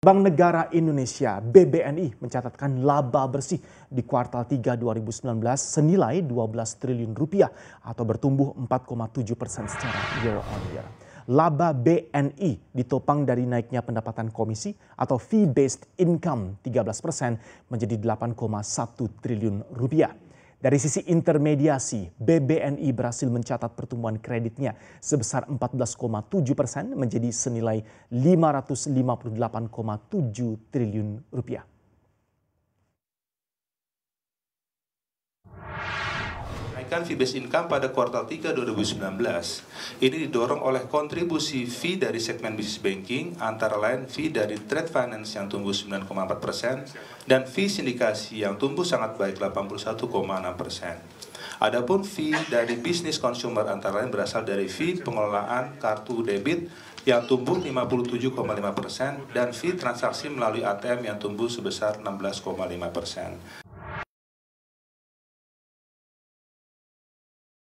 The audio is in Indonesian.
Bank Negara Indonesia BBNI mencatatkan laba bersih di kuartal 3 2019 senilai 12 triliun rupiah atau bertumbuh 4,7 persen secara year on year. Laba BNI ditopang dari naiknya pendapatan komisi atau fee based income 13 persen menjadi 8,1 triliun rupiah. Dari sisi intermediasi, BBNI berhasil mencatat pertumbuhan kreditnya sebesar 14,7 persen menjadi senilai 558,7 triliun rupiah. menaikkan fee based income pada kuartal 3 2019. Ini didorong oleh kontribusi fee dari segmen bisnis banking, antara lain fee dari trade finance yang tumbuh 9,4% persen dan fee sindikasi yang tumbuh sangat baik 81,6%. persen. Adapun fee dari bisnis consumer antara lain berasal dari fee pengelolaan kartu debit yang tumbuh 57,5% persen dan fee transaksi melalui ATM yang tumbuh sebesar 16,5%. persen.